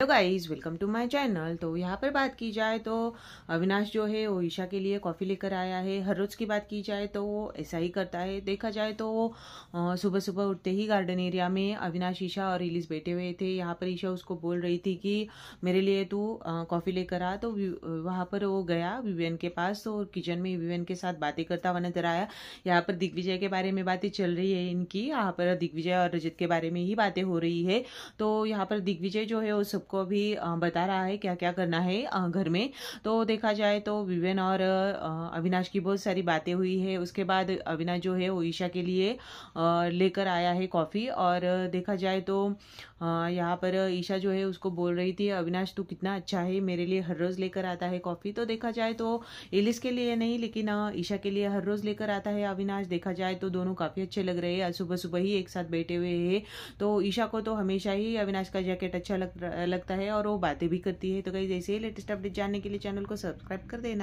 hello guys welcome to my channel तो यहाँ पर बात की जाए तो अविनाश जो है वो ईशा के लिए कॉफ़ी लेकर आया है हर रोज़ की बात की जाए तो वो ऐसा ही करता है देखा जाए तो वो सुबह सुबह उठते ही गार्डन एरिया में अविनाश ईशा और रिलीज बैठे हुए थे यहाँ पर ईशा उसको बोल रही थी कि मेरे लिए तू कॉफ़ी लेकर आ तो वहाँ पर वो गया विवेन के पास तो किचन में विवेन के साथ बातें करता हुआ नजर आया यहाँ पर दिग्विजय के बारे में बातें चल रही है इनकी यहाँ पर दिग्विजय और रजत के बारे में ही बातें हो रही है तो यहाँ पर दिग्विजय जो है वो सब सबको भी बता रहा है क्या क्या करना है घर में तो देखा जाए तो विवेन और अविनाश की बहुत सारी बातें हुई है उसके बाद अविनाश जो है वो ईशा के लिए लेकर आया है कॉफ़ी और देखा जाए तो यहाँ पर ईशा जो है उसको बोल रही थी अविनाश तू कितना अच्छा है मेरे लिए हर रोज़ लेकर आता है कॉफ़ी तो देखा जाए तो एलिस के लिए नहीं लेकिन ईशा के लिए हर रोज़ लेकर आता है अविनाश देखा जाए तो दोनों काफ़ी अच्छे लग रहे हैं सुबह सुबह ही एक साथ बैठे हुए हैं तो ईशा को तो हमेशा ही अविनाश का जैकेट अच्छा लग लग लगता है और वो बातें भी करती है तो कहीं जैसे ही लेटेस्ट अपडेट जानने के लिए चैनल को सब्सक्राइब कर देना